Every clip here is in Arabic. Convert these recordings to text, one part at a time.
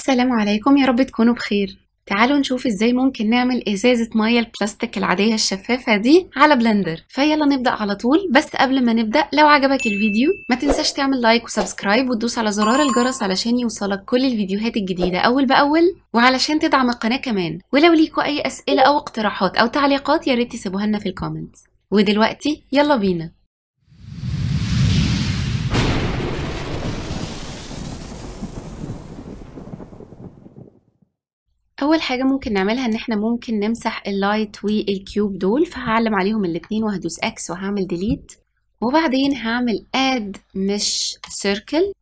السلام عليكم يا رب تكونوا بخير تعالوا نشوف ازاي ممكن نعمل ازازة مية البلاستيك العادية الشفافة دي على بلندر فيلا نبدأ على طول بس قبل ما نبدأ لو عجبك الفيديو ما تنساش تعمل لايك وسبسكرايب وتدوس على زرار الجرس علشان يوصلك كل الفيديوهات الجديدة اول باول وعلشان تدعم القناة كمان ولو ليكوا اي اسئلة او اقتراحات او تعليقات يا ريت تسيبوها لنا في الكومنتس ودلوقتي يلا بينا اول حاجه ممكن نعملها ان احنا ممكن نمسح اللايت والكيوب دول فهعلم عليهم الاثنين وهدوس اكس وهعمل ديليت وبعدين هعمل اد مش سيركل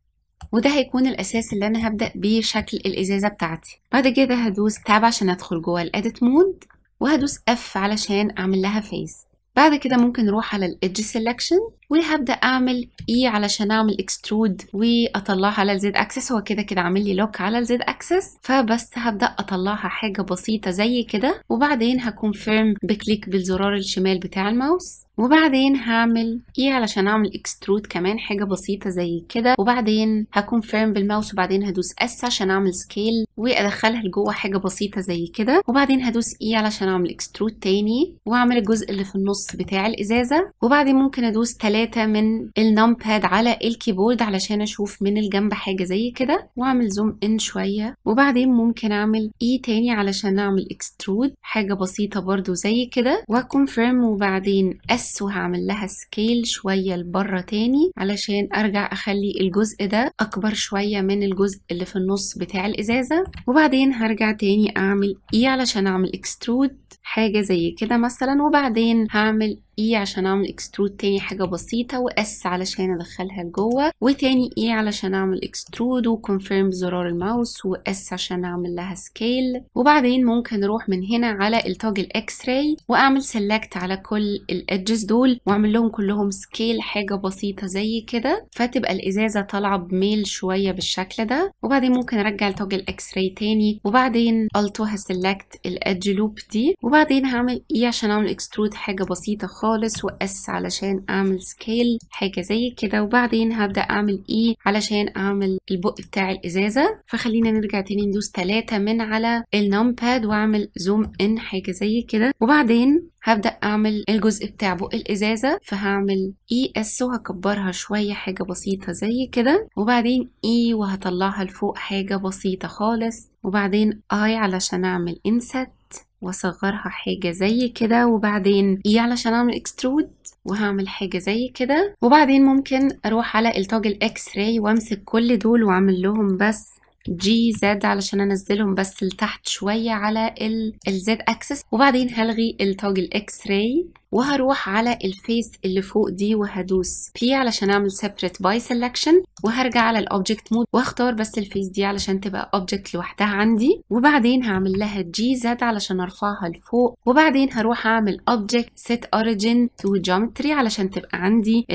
وده هيكون الاساس اللي انا هبدا بيه شكل الازازه بتاعتي بعد كده هدوس تاب عشان ادخل جوه الاديت مود وهدوس اف علشان اعمل لها فيس بعد كده ممكن نروح على الايدج سيلكشن وهبدا اعمل اي e علشان اعمل اكسترود واطلعها على الزد اكسس هو كده كده عامل لي لوك على الزد اكسس فبس هبدا اطلعها حاجه بسيطه زي كده وبعدين هكونفيرم بكليك بالزرار الشمال بتاع الماوس وبعدين هعمل ايه علشان اعمل اكسترود كمان حاجه بسيطه زي كده وبعدين هكونفيرم بالماوس وبعدين هدوس اس عشان اعمل سكيل وادخلها لجوه حاجه بسيطه زي كده وبعدين هدوس ايه علشان اعمل اكسترود تاني واعمل الجزء اللي في النص بتاع الازازه وبعدين ممكن ادوس 3 ثلاثة من النمباد على الكيبورد علشان اشوف من الجنب حاجة زي كده واعمل زوم ان شوية وبعدين ممكن اعمل اي e تاني علشان اعمل اكسترود حاجة بسيطة برضو زي كده وكونفيرم وبعدين اس وهعمل لها سكيل شوية لبرة تاني علشان ارجع اخلي الجزء ده اكبر شوية من الجزء اللي في النص بتاع الازازة وبعدين هرجع تاني اعمل اي e علشان اعمل اكسترود حاجة زي كده مثلا وبعدين هعمل ايه عشان اعمل اكسترود تاني حاجه بسيطه واس علشان ادخلها لجوه وتاني اي علشان اعمل اكسترود وكونفيرم زرار الماوس واس عشان اعمل لها سكيل وبعدين ممكن اروح من هنا على التاج الاكس راي واعمل سيلكت على كل الادجز دول واعمل لهم كلهم سكيل حاجه بسيطه زي كده فتبقى الازازه طالعه بميل شويه بالشكل ده وبعدين ممكن ارجع التاج الاكس راي تاني وبعدين التو هسلكت الادج لوب دي وبعدين هعمل ايه عشان اعمل اكسترود حاجه بسيطه خالص خالص وأس علشان أعمل سكيل حاجة زي كده وبعدين هبدأ أعمل اي e علشان أعمل البق بتاع الإزازة فخلينا نرجع تاني ندوس تلاتة من على باد وأعمل زوم إن حاجة زي كده وبعدين هبدأ أعمل الجزء بتاع بق الإزازة فهعمل إي e إس وهكبرها شوية حاجة بسيطة زي كده وبعدين إي e وهطلعها لفوق حاجة بسيطة خالص وبعدين آي علشان أعمل إنسات واصغرها حاجة زي كده وبعدين ايه علشان اعمل اكسترود وهعمل حاجة زي كده وبعدين ممكن اروح على التاج الاكس راي وامسك كل دول واعمل لهم بس جي زد علشان انزلهم بس لتحت شوية على الزد اكسس وبعدين هلغي التاج الاكس راي وهروح على الفيس اللي فوق دي وهدوس بي علشان اعمل separate by selection وهرجع على الاوبجكت مود واختار بس الفيس دي علشان تبقى اوبجكت لوحدها عندي وبعدين هعمل لها جي زد علشان ارفعها لفوق وبعدين هروح اعمل اوبجكت سيت اوريجين تو جيومتري علشان تبقى عندي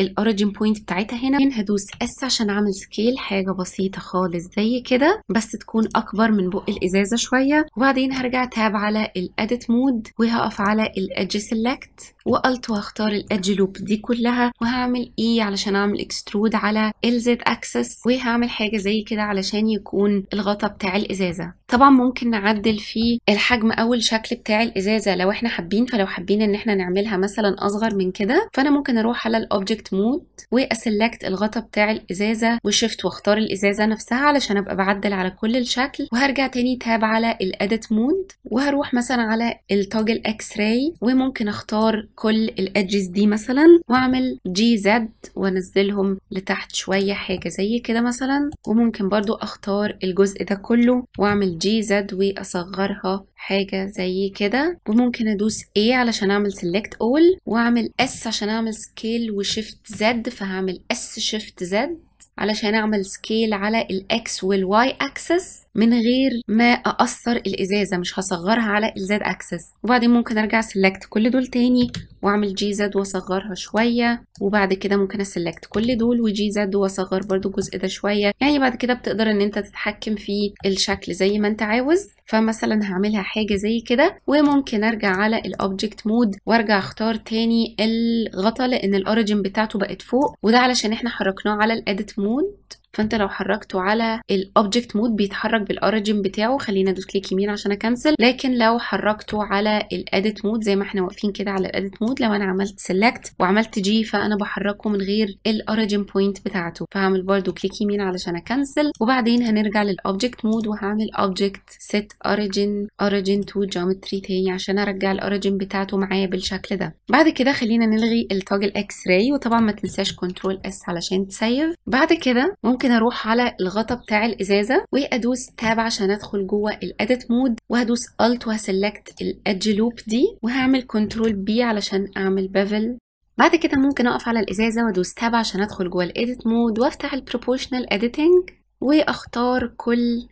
الاوريجن بوينت بتاعتها هنا هدوس اس عشان اعمل سكيل حاجه بسيطه خالص زي كده بس تكون اكبر من بق الازازه شويه وبعدين هرجع تاب على الاديت مود وهقف على الادج سيلكت effect وقلت وهختار الادج لوب دي كلها وهعمل اي e علشان اعمل اكسترود على الزد اكسس وهعمل حاجه زي كده علشان يكون الغطاء بتاع الازازه طبعا ممكن نعدل في الحجم او الشكل بتاع الازازه لو احنا حابين فلو حابين ان احنا نعملها مثلا اصغر من كده فانا ممكن اروح على الاوبجكت مود واسلكت الغطاء بتاع الازازه وشفت واختار الازازه نفسها علشان ابقى بعدل على كل الشكل وهرجع تاني تاب على الاديت مود وهروح مثلا على التوجل اكس راي وممكن اختار كل الادجز دي مثلا واعمل جي زد وانزلهم لتحت شويه حاجه زي كده مثلا وممكن برضو اختار الجزء ده كله واعمل جي زد واصغرها حاجه زي كده وممكن ادوس ايه علشان اعمل سيلكت اول واعمل اس عشان اعمل سكيل وشيفت زد فهعمل اس شيفت زد علشان اعمل سكيل على الاكس والواي اكسس من غير ما اقصر الازازه مش هصغرها على الزد اكسس وبعدين ممكن ارجع سلكت كل دول تاني واعمل جي زد واصغرها شوية وبعد كده ممكن اسلكت كل دول وجي زد واصغر برضو الجزء ده شوية يعني بعد كده بتقدر ان انت تتحكم في الشكل زي ما انت عاوز فمثلا هعملها حاجة زي كده وممكن ارجع على الاوبجكت مود وارجع اختار تاني الغطا لان الاوريجن بتاعته بقت فوق وده علشان احنا حركناه على الاديت مود فانت لو حركته على الاوبجكت مود بيتحرك بالاوريجن بتاعه خلينا ادوس كليك يمين عشان اكنسل لكن لو حركته على الاديت مود زي ما احنا واقفين كده على الاديت مود لو انا عملت سيلكت وعملت جي فانا بحركه من غير الاوريجن بوينت بتاعته فهعمل برده كليك يمين علشان اكنسل وبعدين هنرجع للاوبجكت مود وهعمل اوبجكت سيت اوريجن اوريجن تو جيومتري تاني عشان ارجع الاوريجن بتاعته معايا بالشكل ده بعد كده خلينا نلغي التاج اكس راي وطبعا ما تنساش كنترول اس علشان تسيف بعد كده ممكن ممكن اروح على الغطا بتاع الازازه وادوس تاب عشان ادخل جوه الاديت مود وهدوس الت وهسلكت الادج لوب دي وهعمل كنترول بي علشان اعمل بيفل بعد كده ممكن اقف على الازازه وادوس تاب عشان ادخل جوه الاديت مود وافتح البروبوشنال اديتنج واختار كل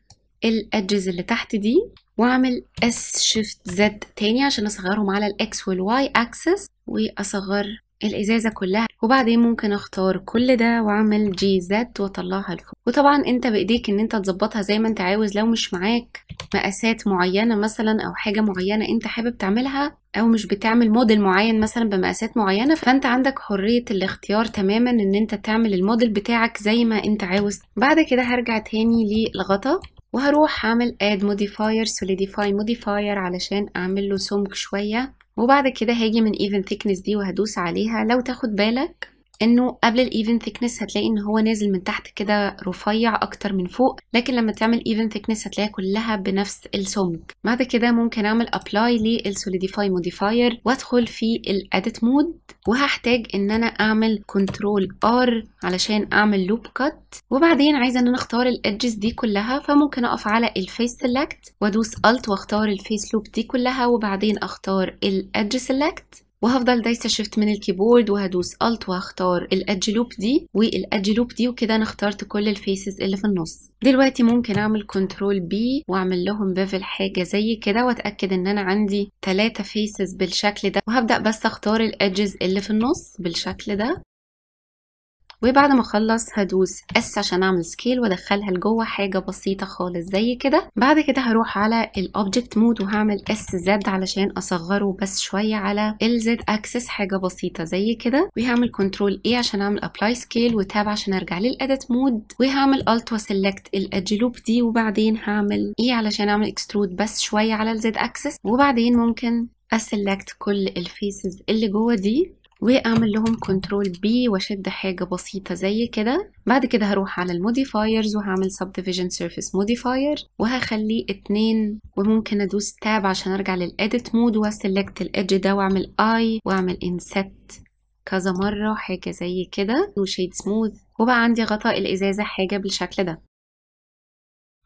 الادجز اللي تحت دي واعمل اس شيفت زد تاني عشان اصغرهم على الاكس والواي اكسس واصغر الازازه كلها وبعدين ممكن اختار كل ده واعمل جي زد واطلعها لفوق وطبعا انت بايديك ان انت تظبطها زي ما انت عاوز لو مش معاك مقاسات معينه مثلا او حاجه معينه انت حابب تعملها او مش بتعمل موديل معين مثلا بمقاسات معينه فانت عندك حريه الاختيار تماما ان انت تعمل الموديل بتاعك زي ما انت عاوز بعد كده هرجع تاني للغطا وهروح اعمل اد موديفاير سوليديفاي موديفاير علشان اعمل له سمك شويه وبعد كده هاجي من even thickness دي وهدوس عليها لو تاخد بالك انه قبل الايفن ثيكنس هتلاقي ان هو نازل من تحت كده رفيع اكتر من فوق لكن لما تعمل ايفن ثيكنس هتلاقيها كلها بنفس السمك بعد كده ممكن اعمل ابلاي للسوليديفاي موديفاير وادخل في الاديت مود وهحتاج ان انا اعمل كنترول ار علشان اعمل لوب كات وبعدين عايزه ان انا اختار الادجز دي كلها فممكن اقف على الفيس سيلكت وادوس الت واختار الفيس لوب دي كلها وبعدين اختار الادج سيلكت وهفضل دايسه شيفت من الكيبورد وهدوس الت وهختار لوب دي لوب دي وكده انا اخترت كل الفيسز اللي في النص دلوقتي ممكن اعمل كنترول بي واعمل لهم بيفل حاجه زي كده واتاكد ان انا عندي ثلاثة فيسز بالشكل ده وهبدا بس اختار الادجز اللي في النص بالشكل ده وبعد ما اخلص هدوس اس عشان اعمل سكيل وادخلها لجوه حاجه بسيطه خالص زي كده بعد كده هروح على الاوبجكت مود وهعمل اس زد علشان اصغره بس شويه على الزد اكسس حاجه بسيطه زي كده وهعمل كنترول اي عشان اعمل ابلاي سكيل وتاب عشان ارجع للاديت مود وهعمل الت وسلكت الادج لوب دي وبعدين هعمل اي e علشان اعمل اكسترود بس شويه على الزد اكسس وبعدين ممكن اسلكت كل الفيسز اللي جوه دي واعمل لهم كنترول بي واشد حاجة بسيطة زي كده بعد كده هروح على الموديفايرز وهعمل subdivision surface modifier وهخليه اتنين وممكن ادوس تاب عشان ارجع للاديت مود وهسلكت الادج ده واعمل اي واعمل inset كذا مرة حاجة زي كده وشيد سموث وبقى عندي غطاء الازازة حاجة بالشكل ده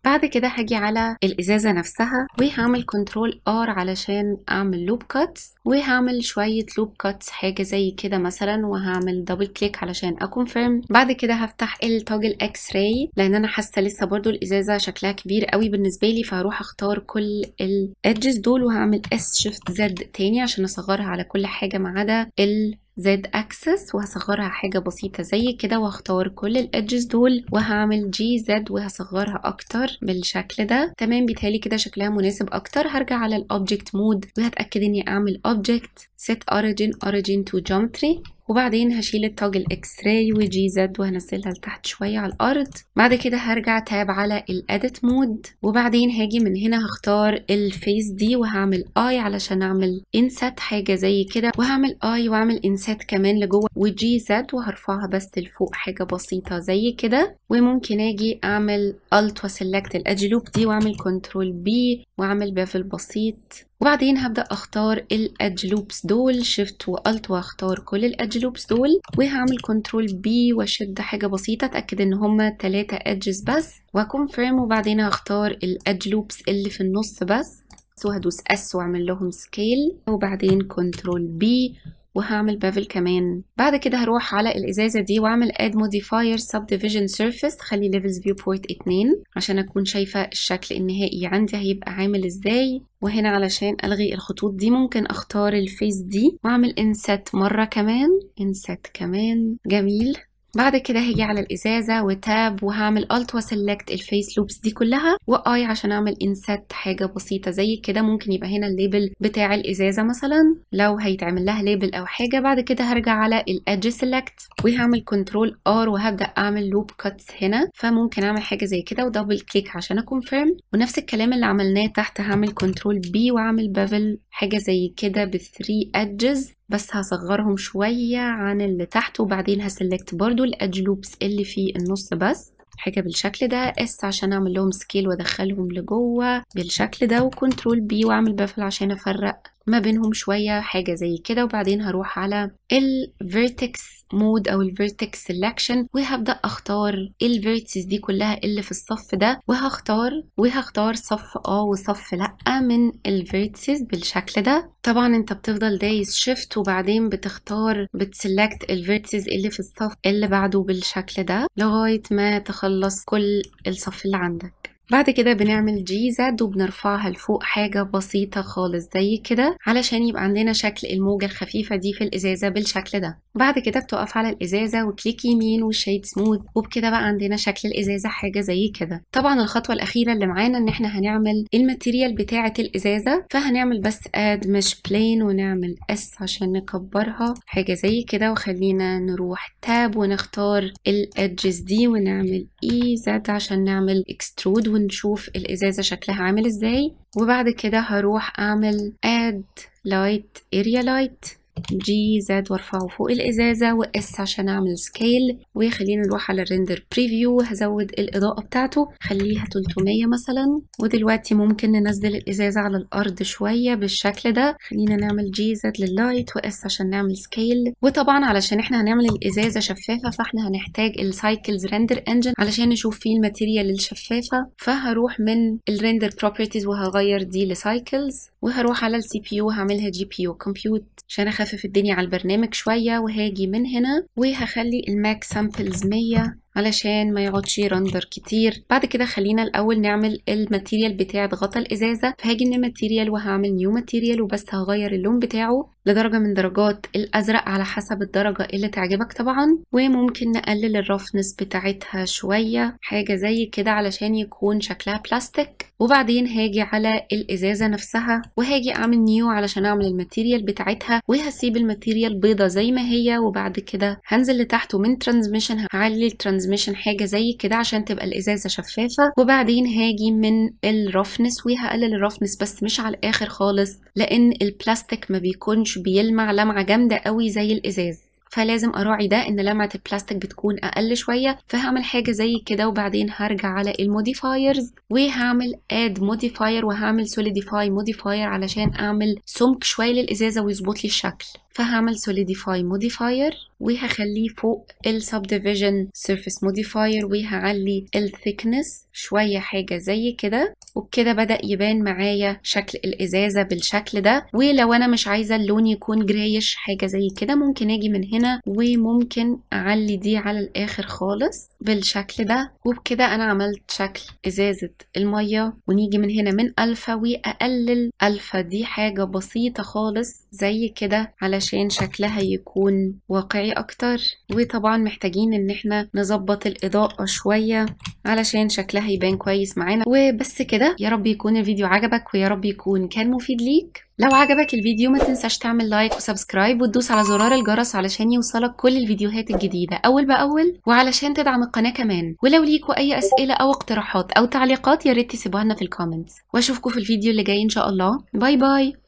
بعد كده هاجي على الازازه نفسها وهعمل كنترول ار علشان اعمل لوب كاتس وهعمل شويه لوب كاتس حاجه زي كده مثلا وهعمل دبل كليك علشان اكونفيرم بعد كده هفتح التوجل اكس راي لان انا حاسه لسه برضو الازازه شكلها كبير قوي بالنسبه لي فهروح اختار كل الادجز دول وهعمل اس شيفت زد تاني عشان اصغرها على كل حاجه ما عدا ال زد اكسس وهصغرها حاجة بسيطة زي كده وهختار كل الادجز دول وهعمل جي زد وهصغرها اكتر بالشكل ده تمام بيتهيألي كده شكلها مناسب اكتر هرجع على الاوبجكت مود وهتأكد اني اعمل اوبجكت set origin origin to geometry وبعدين هشيل التاج الاكس راي وجي زد وهنزلها لتحت شويه على الارض بعد كده هرجع تاب على الاديت مود وبعدين هاجي من هنا هختار الفيس دي وهعمل اي علشان اعمل انسات حاجه زي كده وهعمل اي واعمل انسات كمان لجوه وجي زد وهرفعها بس لفوق حاجه بسيطه زي كده وممكن اجي اعمل الت وسلكت الادج لوب دي واعمل كنترول بي واعمل بافل بسيط وبعدين هبدأ أختار الأدج لوبس دول شيفت وألت وأختار كل الأدج لوبس دول وهعمل كنترول بي وأشد حاجة بسيطة أتأكد إن هما تلاتة أدجز بس وأكونفيرم وبعدين هختار الأدج لوبس اللي في النص بس وهدوس اس واعمل لهم سكيل وبعدين كنترول بي وهعمل بافل كمان بعد كده هروح على الازازه دي واعمل اد موديفاير سب ديفيجن سيرفيس خلي ليفلز فيو بوينت 2 عشان اكون شايفه الشكل النهائي عندي هيبقى عامل ازاي وهنا علشان الغي الخطوط دي ممكن اختار الفيس دي واعمل انسات مره كمان انسات كمان جميل بعد كده هاجي على الازازه وتاب وهعمل الت وسلكت الفيس لوبس دي كلها واي عشان اعمل انسات حاجه بسيطه زي كده ممكن يبقى هنا الليبل بتاع الازازه مثلا لو هيتعمل لها ليبل او حاجه بعد كده هرجع على الادج سيلكت وهعمل كنترول ار وهبدا اعمل لوب كاتس هنا فممكن اعمل حاجه زي كده ودبل كليك عشان اكونفيرم ونفس الكلام اللي عملناه تحت هعمل كنترول بي واعمل بافل حاجه زي كده بثري ادجز بس هصغرهم شوية عن اللي تحت وبعدين هسلكت برضو لوبس اللي في النص بس حاجة بالشكل ده اس عشان اعمل لهم سكيل وادخلهم لجوه بالشكل ده وكنترول بي واعمل بافل عشان افرق ما بينهم شوية حاجة زي كده وبعدين هروح على الفيرتكس مود او الفيرتكس selection وهبدأ اختار الفيرتكس دي كلها اللي في الصف ده وهختار وهختار صف اه وصف لأ من الفيرتكس بالشكل ده طبعا انت بتفضل دايس شيفت وبعدين بتختار بتسلكت الفيرتكس اللي في الصف اللي بعده بالشكل ده لغاية ما تخلص كل الصف اللي عندك بعد كده بنعمل جي زد وبنرفعها لفوق حاجة بسيطة خالص زي كده علشان يبقى عندنا شكل الموجة الخفيفة دي في الإزازة بالشكل ده بعد كده بتقف على الازازه وكليك يمين والشيد سموث وبكده بقى عندنا شكل الازازه حاجه زي كده طبعا الخطوه الاخيره اللي معانا ان احنا هنعمل الماتيريال بتاعه الازازه فهنعمل بس اد مش بلين ونعمل اس عشان نكبرها حاجه زي كده وخلينا نروح تاب ونختار الادجز دي ونعمل اي e زد عشان نعمل اكسترود ونشوف الازازه شكلها عامل ازاي وبعد كده هروح اعمل اد لايت اريا لايت جي زد وارفعه فوق الازازه واس عشان اعمل سكيل وخلينا نروح على الريندر بريفيو هزود الاضاءه بتاعته خليها 300 مثلا ودلوقتي ممكن ننزل الازازه على الارض شويه بالشكل ده خلينا نعمل جي زد لللايت واس عشان نعمل سكيل وطبعا علشان احنا هنعمل الازازه شفافه فاحنا هنحتاج السايكلز ريندر انجن علشان نشوف فيه الماتيريال الشفافه فهروح من الريندر بروبرتيز وهغير دي لسايكلز وهروح على السي بي يو هعملها جي بي يو كومبيوت عشان اخف هخفف الدنيا على البرنامج شوية وهاجي من هنا وهخلي الماك سامبلز 100 علشان ما يقعدش يرندر كتير بعد كده خلينا الاول نعمل الماتيريال بتاع غطا الازازه فهاجي من ماتيريال وهعمل نيو ماتيريال وبس هغير اللون بتاعه لدرجه من درجات الازرق على حسب الدرجه اللي تعجبك طبعا وممكن نقلل الرفنس بتاعتها شويه حاجه زي كده علشان يكون شكلها بلاستيك وبعدين هاجي على الازازه نفسها وهاجي اعمل نيو علشان اعمل الماتيريال بتاعتها وهسيب الماتيريال بيضه زي ما هي وبعد كده هنزل لتحت ومن ترانزميشن هعلي الترانزميشن ترانزميشن حاجه زي كده عشان تبقى الازازه شفافه وبعدين هاجي من الرفنس وهقلل الرفنس بس مش على الاخر خالص لان البلاستيك ما بيكونش بيلمع لمعه جامده قوي زي الازاز فلازم اراعي ده ان لمعه البلاستيك بتكون اقل شويه فهعمل حاجه زي كده وبعدين هرجع على الموديفايرز وهعمل اد موديفاير وهعمل سوليديفاي موديفاير علشان اعمل سمك شويه للازازه ويظبط لي الشكل فهعمل سوليديفاي موديفاير وهخليه فوق السبديفيجن سيرفيس موديفاير وهعلي الثيكنس شويه حاجه زي كده وبكده بدأ يبان معايا شكل الإزازة بالشكل ده ولو أنا مش عايزة اللون يكون جرايش حاجة زي كده ممكن أجي من هنا وممكن أعلي دي على الآخر خالص بالشكل ده وبكده أنا عملت شكل إزازة المية ونيجي من هنا من ألفا وأقلل ألفا دي حاجة بسيطة خالص زي كده علشان شكلها يكون واقعي أكتر وطبعا محتاجين إن احنا نظبط الإضاءة شوية علشان شكلها يبان كويس معانا وبس كده كده يا رب يكون الفيديو عجبك ويا رب يكون كان مفيد ليك لو عجبك الفيديو ما تنساش تعمل لايك وسبسكرايب وتدوس على زرار الجرس علشان يوصلك كل الفيديوهات الجديدة أول بأول وعلشان تدعم القناة كمان ولو ليكوا أي أسئلة أو اقتراحات أو تعليقات يا ريت تسيبوها لنا في الكومنتس وأشوفكوا في الفيديو اللي جاي إن شاء الله باي باي